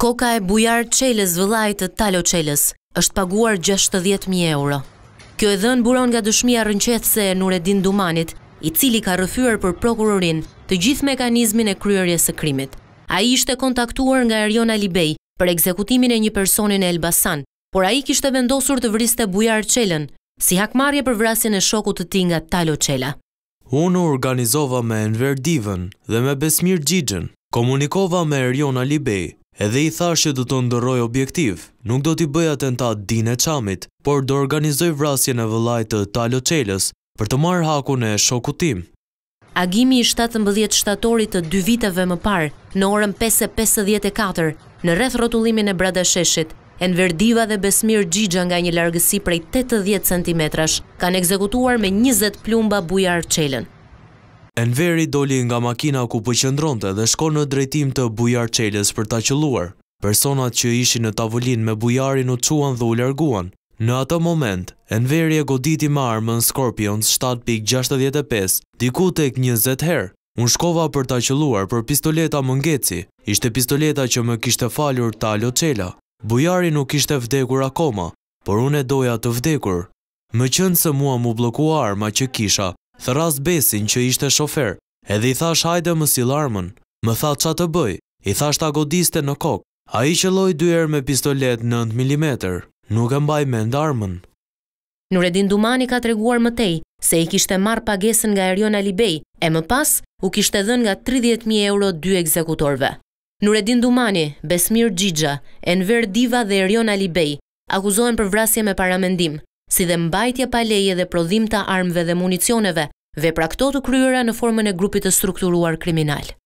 Koka e bujar qeles të talo qeles është paguar 60.000 euro. Kjo e dhenë buron nga dëshmia rënqethse e Nuredin Dumanit, i cili ka rëfyër për prokurorin të gjithë mekanizmin e kryërje së krimit. A i ishte kontaktuar nga Eriona Alibej për ekzekutimin e një personin e Elbasan, por a i kishte vendosur të vriste bujar qelen, si hakmarje për vrasin e shokut të ti nga talo qela. Unë organizova me Enver Divën dhe me Besmir Gjigjen, komunikova me Eriona Alibej, edhe i thash që do të ndëroj objektiv, nuk do t'i bëj atentat din e qamit, por do organizoj vrasje në vëllajt të talo qeles për të marrë hakun e shokutim. tim. Agimi i 17 shtatorit të dy viteve më parë, në orën 5.54, në rreth rotullimin e bradasheshit, Enverdiva dhe Besmir Gjigja nga një largësi prej 80 cm, kanë ekzekutuar me 20 plumba bujar qelen. Enveri doli nga makina ku pëqëndronte dhe shko në drejtim të bujar qeles për ta qëluar. Personat që ishi në tavullin me bujarin u quan dhe u lerguan. Në atë moment, Enveri e goditi ma armën në Scorpions 7.65, diku tek 20 herë. Unë shkova për ta qëluar për pistoleta më ngeci, ishte pistoleta që më kishte falur talo qela. Bujari nuk ishte vdekur akoma, por unë e doja të vdekur. Më qëndë se mua mu blokuar ma që kisha, thëras besin që ishte shofer, edhe i thash hajde më si larmën, më tha qa të bëj, i thash ta godiste në kokë, a i që loj dyer me pistolet 9 mm, nuk e mbaj me ndarmën. Nuredin Dumani ka treguar mëtej se i kishte marë pagesën nga Erion Alibej e më pas u kishte dhën nga 30.000 euro dy ekzekutorve. Nuredin Dumani, Besmir Gjigja, Enver Diva dhe Erion Alibej akuzohen për vrasje me paramendim, si dhe mbajtje paleje dhe prodhim të armëve dhe municioneve, vepra këto të kryera në formën e grupit të strukturuar kriminalë.